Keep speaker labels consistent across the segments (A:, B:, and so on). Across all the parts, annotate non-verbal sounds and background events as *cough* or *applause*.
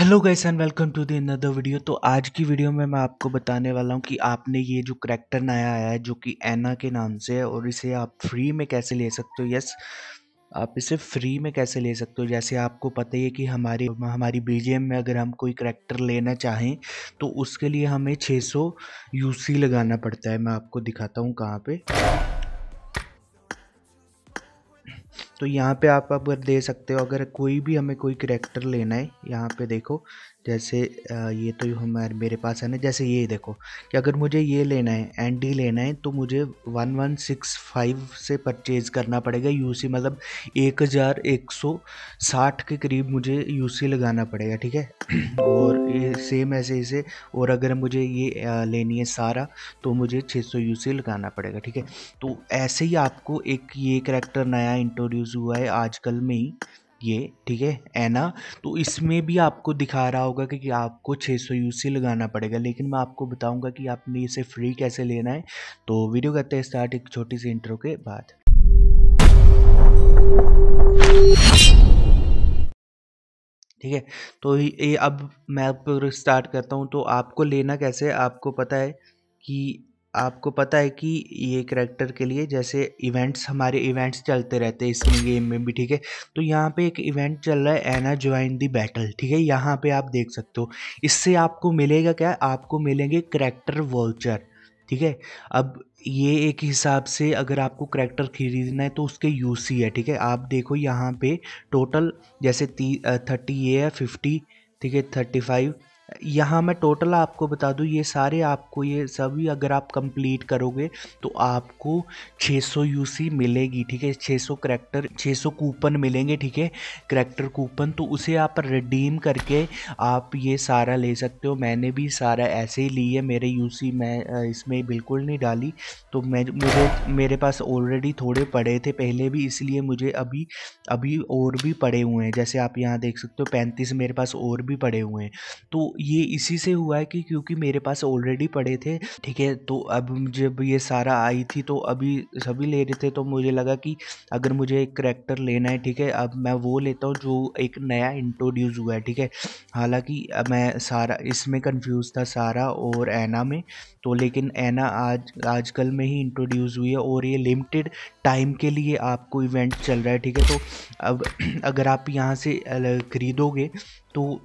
A: hello guys and welcome to the another video तो आज की वीडियो में मैं आपको बताने वाला हूँ कि आपने ये जो करेक्टर नया आया है जो कि एना के नाम से है और इसे आप फ्री में कैसे ले सकते हो यस आप इसे फ्री में कैसे ले सकते हो जैसे आपको पता ही है कि हमारे हमारी बीजेम में अगर हम कोई करेक्टर लेना चाहें तो उसके लिए हमें 600 यूसी लगाना पड़ता है मैं आपको दिखाता हूँ कहाँ पर तो यहाँ पे आप अगर दे सकते हो अगर कोई भी हमें कोई करेक्टर लेना है यहाँ पे देखो जैसे ये तो हमारे मेरे पास है ना जैसे ये देखो कि अगर मुझे ये लेना है एन डी लेना है तो मुझे वन वन सिक्स फाइव से परचेज करना पड़ेगा यू सी मतलब एक हज़ार एक सौ साठ के करीब मुझे यू सी लगाना पड़ेगा ठीक है *clears throat* और ये सेम ऐसे इसे और अगर मुझे ये लेनी है सारा तो मुझे छः सौ यू सी लगाना पड़ेगा ठीक है तो ऐसे ही आपको एक ये करेक्टर नया इंट्रोड्यूस यूज़ हुआ है आजकल में ही ये ठीक है ना तो इसमें भी आपको दिखा रहा होगा कि, कि आपको 600 सौ लगाना पड़ेगा लेकिन मैं आपको बताऊंगा कि आपने इसे फ्री कैसे लेना है तो वीडियो करते हैं स्टार्ट एक छोटी सी इंटरव्यू के बाद ठीक है तो ये अब मैं स्टार्ट करता हूँ तो आपको लेना कैसे आपको पता है कि आपको पता है कि ये करैक्टर के लिए जैसे इवेंट्स हमारे इवेंट्स चलते रहते हैं इसमें गेम में भी ठीक है तो यहाँ पे एक इवेंट चल रहा है एना ज्वाइन दी बैटल ठीक है यहाँ पे आप देख सकते हो इससे आपको मिलेगा क्या आपको मिलेंगे करैक्टर वॉल्चर ठीक है अब ये एक हिसाब से अगर आपको करैक्टर खरीदना है तो उसके यूसी है ठीक है आप देखो यहाँ पे टोटल जैसे ती थर्टी ये है फिफ्टी ठीक है थर्टी फाइव यहाँ मैं टोटल आपको बता दूँ ये सारे आपको ये सभी अगर आप कंप्लीट करोगे तो आपको 600 यूसी मिलेगी ठीक है 600 करेक्टर छः कूपन मिलेंगे ठीक है करेक्टर कूपन तो उसे आप रिडीम करके आप ये सारा ले सकते हो मैंने भी सारा ऐसे ही ली है मेरे यूसी मैं इसमें बिल्कुल नहीं डाली तो मैं मुझे मेरे पास ऑलरेडी थोड़े पड़े थे पहले भी इसलिए मुझे अभी अभी और भी पड़े हुए हैं जैसे आप यहाँ देख सकते हो पैंतीस मेरे पास और भी पड़े हुए हैं तो ये इसी से हुआ है कि क्योंकि मेरे पास ऑलरेडी पड़े थे ठीक है तो अब जब ये सारा आई थी तो अभी सभी ले रहे थे तो मुझे लगा कि अगर मुझे एक करेक्टर लेना है ठीक है अब मैं वो लेता हूँ जो एक नया इंट्रोड्यूस हुआ है ठीक है हालांकि मैं सारा इसमें कंफ्यूज था सारा और ऐना में तो लेकिन ऐना आज आजकल में ही इंट्रोड्यूस हुई है और ये लिमिटेड टाइम के लिए आपको इवेंट चल रहा है ठीक है तो अब *clears throat* अगर आप यहाँ से खरीदोगे तो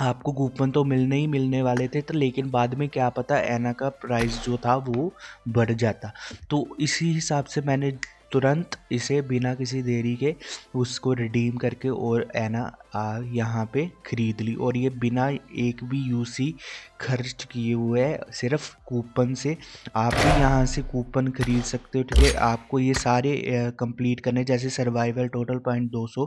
A: आपको कूपन तो मिलने ही मिलने वाले थे तो लेकिन बाद में क्या पता एना का प्राइस जो था वो बढ़ जाता तो इसी हिसाब से मैंने तुरंत इसे बिना किसी देरी के उसको रिडीम करके और एना यहाँ पे ख़रीद ली और ये बिना एक भी यूसी खर्च किए हुए है सिर्फ कूपन से आप भी यहाँ से कूपन खरीद सकते हो ठीक है आपको ये सारे कंप्लीट करने जैसे सर्वाइवल टोटल पॉइंट 200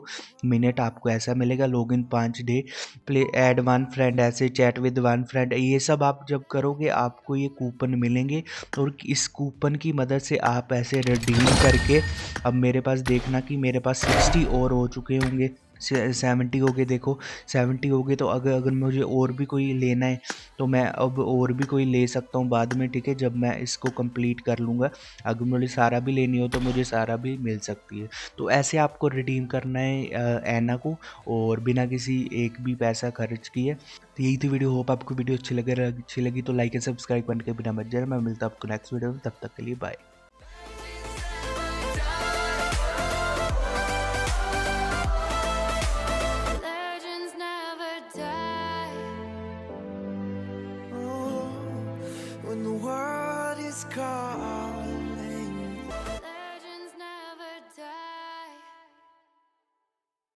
A: मिनट आपको ऐसा मिलेगा लॉग इन पाँच day play add one friend ऐसे चैट विद वन फ्रेंड ये सब आप जब करोगे आपको ये कूपन मिलेंगे और इस कूपन की मदद से आप ऐसे रिडीम करके अब मेरे पास देखना कि मेरे पास सिक्सटी और हो चुके होंगे सेवेंटी हो गए देखो सेवेंटी हो गए तो अगर अगर मुझे और भी कोई लेना है तो मैं अब और भी कोई ले सकता हूँ बाद में ठीक है जब मैं इसको कंप्लीट कर लूँगा अगर मुझे सारा भी लेनी हो तो मुझे सारा भी मिल सकती है तो ऐसे आपको रिडीम करना है ऐना को और बिना किसी एक भी पैसा खर्च किए तो यही थी वीडियो होप आपको वीडियो अच्छी लगे अच्छी लगी तो लाइक एंड सब्सक्राइब के बिना मत जाना मैं मिलता हूँ आपको नेक्स्ट वीडियो में तब तक के लिए बाय